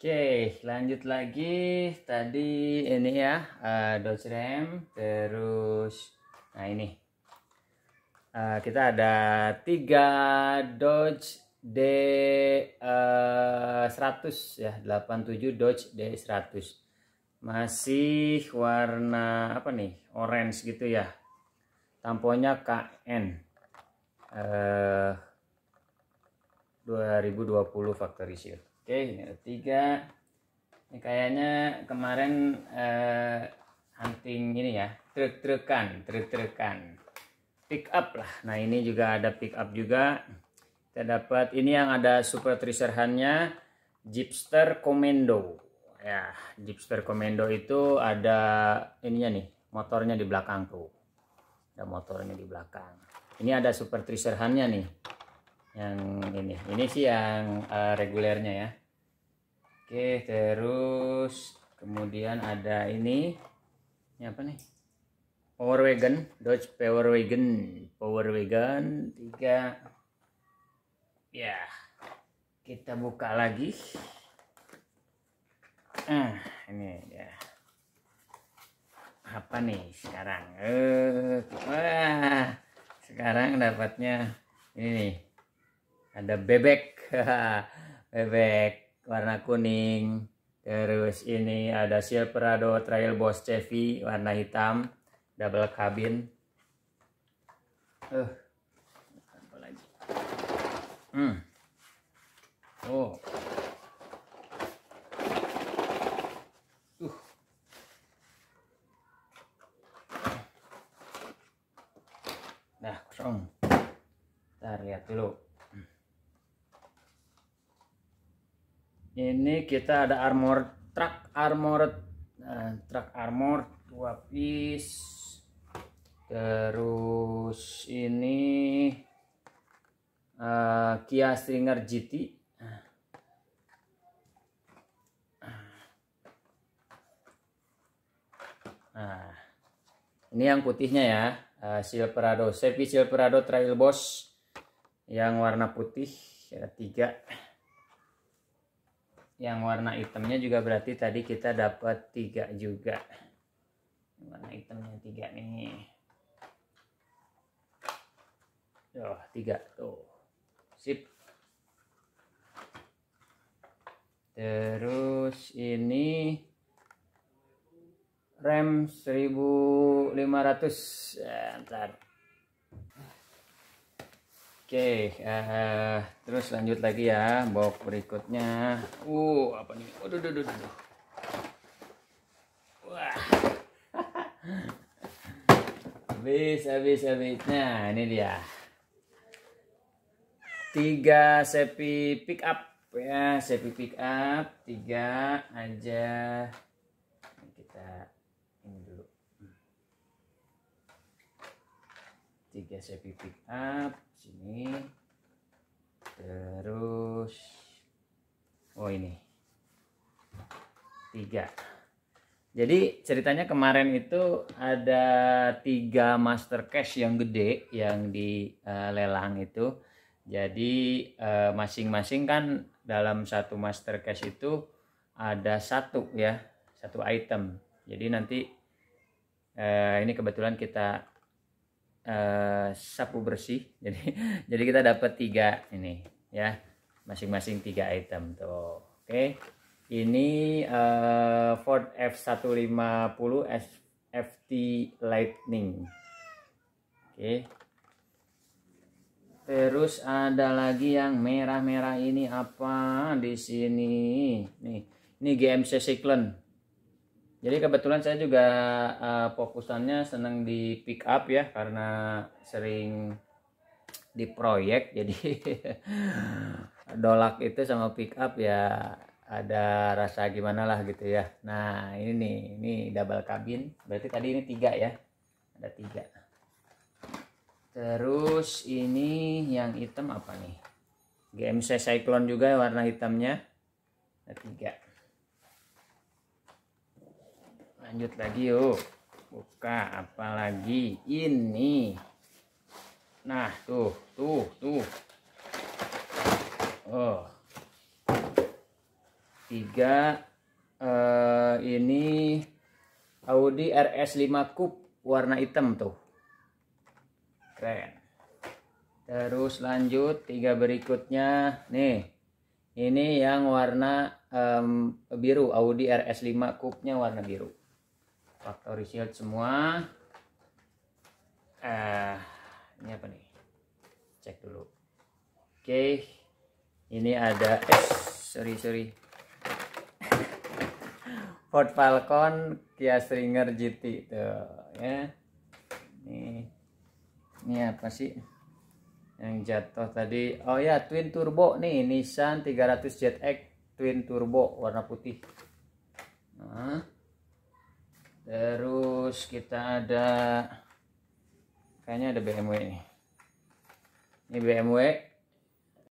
Oke, lanjut lagi tadi ini ya uh, Dodge Ram, terus nah ini uh, kita ada tiga Dodge D uh, eh, 100 ya 87 Dodge D 100 masih warna apa nih orange gitu ya tamponya KN uh, 2020 factory shield Oke, tiga. Ini kayaknya kemarin uh, hunting ini ya, truk-trukan, truk-trukan. Pick up lah. Nah, ini juga ada pick up juga. Kita dapat ini yang ada super treasure hunt-nya Jeepster Commando. Ya, Jeepster Commando itu ada ininya nih, motornya di belakang tuh. Ada motornya di belakang. Ini ada super treasure nya nih. Yang ini. Ini sih yang uh, regulernya ya Oke, terus kemudian ada ini. Ini apa nih? Power Wagon, Dodge Power Wagon, Power Wagon 3. Ya. Kita buka lagi. Ah, ini ya. Apa nih sekarang? Eh, wah. Sekarang dapatnya ini nih. Ada bebek. bebek warna kuning. Terus ini ada Silverado Trail Boss Chevy warna hitam, double cabin. Uh, apa lagi? Hmm. Oh. Uh. Nah, kosong. Kita lihat dulu. ini kita ada armor truck armor uh, truck armor dua piece terus ini uh, Kia Stringer GT Nah, ini yang putihnya ya, uh, Silverado, Chevy Silverado Trail Boss yang warna putih, ada tiga yang warna hitamnya juga berarti tadi kita dapat tiga juga warna hitamnya tiga nih oh tiga tuh sip terus ini rem 1500 ya, eh, ntar Oke, okay, uh, eh, terus lanjut lagi ya, box berikutnya. Uh, apa nih? Waduh, duh, duh, duh. Wah. habis, habis, habis. Nah, ini dia. Tiga sepi pick up ya, sepi pick up, tiga aja. tiga safety pick up ah, sini terus oh ini tiga jadi ceritanya kemarin itu ada tiga master cash yang gede yang di uh, lelang itu jadi eh, masing-masing uh, kan dalam satu master cash itu ada satu ya satu item jadi nanti uh, ini kebetulan kita Eh, sapu bersih jadi jadi kita dapat tiga ini ya masing-masing tiga item tuh oke okay. ini uh, Ford F150 FT Lightning oke okay. Terus ada lagi yang merah-merah ini apa di sini? Nih, ini GMC Cyclone jadi kebetulan saya juga uh, fokusannya senang di pick up ya karena sering di proyek jadi dolak itu sama pick up ya ada rasa gimana lah gitu ya. Nah ini nih ini double cabin berarti tadi ini tiga ya ada tiga. Terus ini yang hitam apa nih? GMC Cyclone juga warna hitamnya ada tiga lanjut lagi yuk buka apa lagi ini nah tuh tuh tuh oh tiga eh, ini Audi RS5 Coupe warna hitam tuh keren terus lanjut tiga berikutnya nih ini yang warna um, biru Audi RS5 coupe-nya warna biru factorial semua eh ini apa nih cek dulu oke okay. ini ada eh sorry sorry Ford Falcon Kia Stringer GT tuh ya ini ini apa sih yang jatuh tadi oh ya twin turbo nih Nissan 300 ZX twin turbo warna putih nah terus kita ada kayaknya ada BMW ini ini BMW